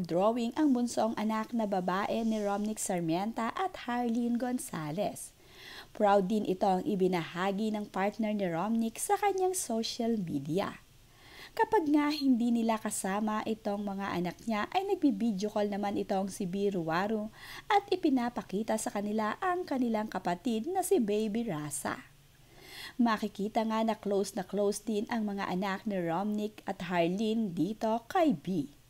drawing ang bunsong anak na babae ni Romnick Sarmienta at Harleen Gonzalez. Proud din ito ang ibinahagi ng partner ni Romnick sa kanyang social media. Kapag nga hindi nila kasama itong mga anak niya ay nagbibideo call naman itong si Biruwaru at ipinapakita sa kanila ang kanilang kapatid na si Baby Rasa. Makikita nga na close na close din ang mga anak ni Romnick at Harleen dito kay B.